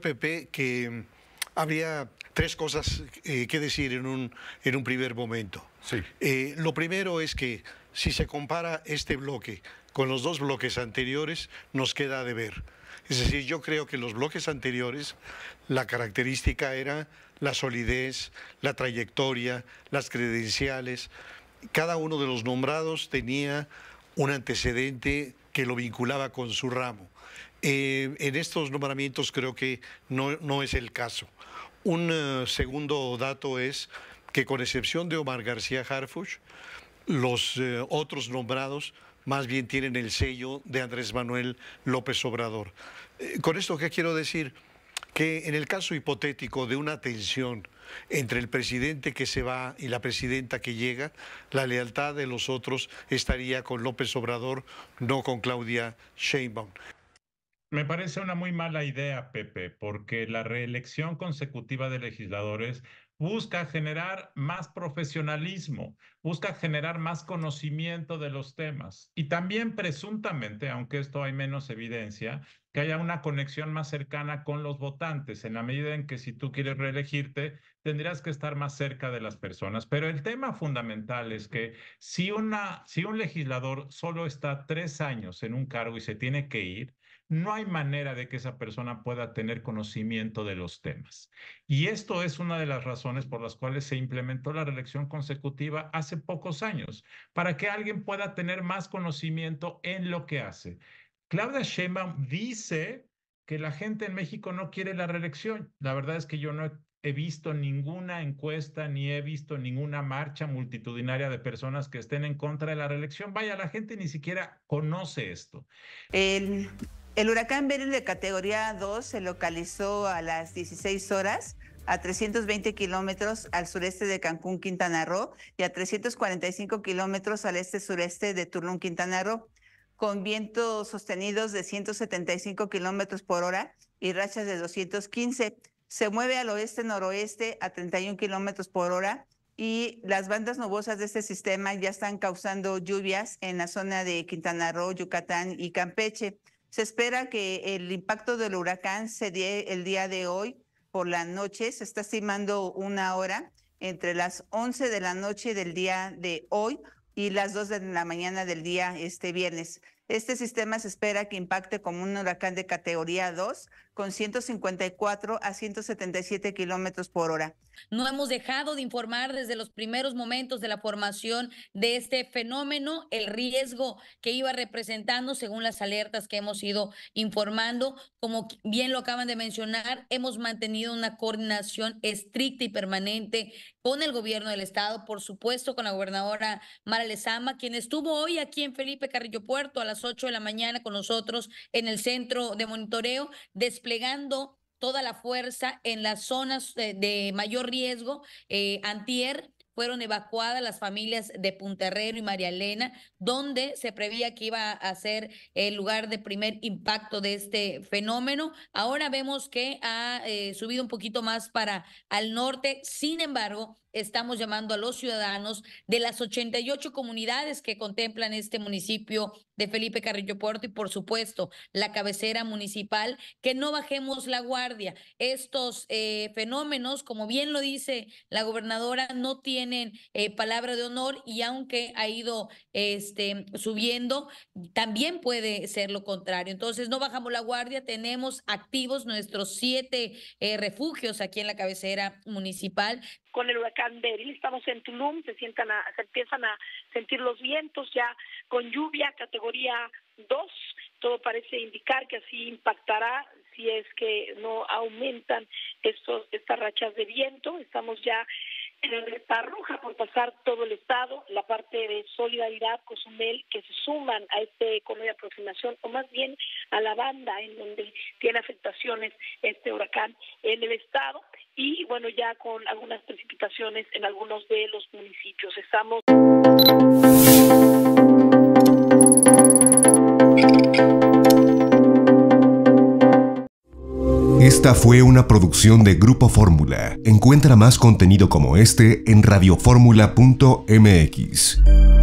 Pepe, que mm, habría tres cosas eh, que decir en un, en un primer momento. Sí. Eh, lo primero es que si se compara este bloque con los dos bloques anteriores, nos queda de ver. Es decir, yo creo que los bloques anteriores, la característica era la solidez, la trayectoria, las credenciales. Cada uno de los nombrados tenía un antecedente que lo vinculaba con su ramo. Eh, en estos nombramientos creo que no, es el caso. Un eh, segundo dato es que con excepción de Omar García Harfuch, los eh, otros nombrados más bien tienen el sello de Andrés Manuel López Obrador. con esto, ¿qué quiero decir? Que en el caso hipotético de una tensión entre el presidente que se va y la presidenta que llega, la lealtad de los otros estaría con López Obrador, no con Claudia Sheinbaum. Me parece una muy mala idea, Pepe, porque la reelección consecutiva de legisladores busca generar más profesionalismo, busca generar más conocimiento de los temas y también presuntamente, aunque esto hay menos evidencia, que haya una conexión más cercana con los votantes, en la medida en que si tú quieres reelegirte, tendrías que estar más cerca de las personas. Pero el tema fundamental es que si, una, si un legislador solo está tres años en un cargo y se tiene que ir, no hay manera de que esa persona pueda tener conocimiento de los temas. Y esto es una de las razones por las cuales se implementó la reelección consecutiva hace pocos años, para que alguien pueda tener más conocimiento en lo que hace. Claudia Sheinbaum dice que la gente en México no quiere la reelección. La verdad es que yo no he visto ninguna encuesta ni he visto ninguna marcha multitudinaria de personas que estén en contra de la reelección. Vaya, la gente ni siquiera conoce esto. El, el huracán Beryl de categoría 2 se localizó a las 16 horas a 320 kilómetros al sureste de Cancún, Quintana Roo, y a 345 kilómetros al este-sureste de Tulum, Quintana Roo, con vientos sostenidos de 175 kilómetros por hora y rachas de 215. Se mueve al oeste-noroeste a 31 kilómetros por hora y las bandas nubosas de este sistema ya están causando lluvias en la zona de Quintana Roo, Yucatán y Campeche. Se espera que el impacto del huracán se dé el día de hoy por la noche, se está estimando una hora entre las 11 de la noche del día de hoy y las 2 de la mañana del día este viernes. Este sistema se espera que impacte como un huracán de categoría 2 con 154 a 177 kilómetros por hora. No hemos dejado de informar desde los primeros momentos de la formación de este fenómeno el riesgo que iba representando según las alertas que hemos ido informando. Como bien lo acaban de mencionar, hemos mantenido una coordinación estricta y permanente con el gobierno del estado, por supuesto con la gobernadora Mara Lezama, quien estuvo hoy aquí en Felipe Carrillo Puerto a las las 8 de la mañana con nosotros en el centro de monitoreo, desplegando toda la fuerza en las zonas de, mayor riesgo. Eh, antier fueron evacuadas las familias de Punterrero y María Elena, donde se prevía que iba a ser el lugar de primer impacto de este fenómeno. Ahora vemos que ha eh, subido un poquito más para al norte, sin embargo, estamos llamando a los ciudadanos de las 88 comunidades que contemplan este municipio de Felipe Carrillo Puerto y por supuesto la cabecera municipal, que no bajemos la guardia. Estos eh, fenómenos, como bien lo dice la gobernadora, no tienen eh, palabra de honor y aunque ha ido este, subiendo, también puede ser lo contrario. Entonces no bajamos la guardia, tenemos activos nuestros siete eh, refugios aquí en la cabecera municipal con el huracán Beril, Estamos en Tulum, se, sientan empiezan a sentir los vientos ya con lluvia categoría 2. Todo parece indicar que así impactará si es que no aumentan estos, estas rachas de viento. Estamos ya en alerta roja por pasar todo el estado, la parte de solidaridad, Cozumel, que se suman a este como de aproximación, o más bien a la banda en donde tiene afectaciones este huracán en el estado y bueno, ya con algunas precipitaciones en algunos de los municipios. Estamos. Esta fue una producción de Grupo Fórmula. Encuentra más contenido como este en radioformula.mx.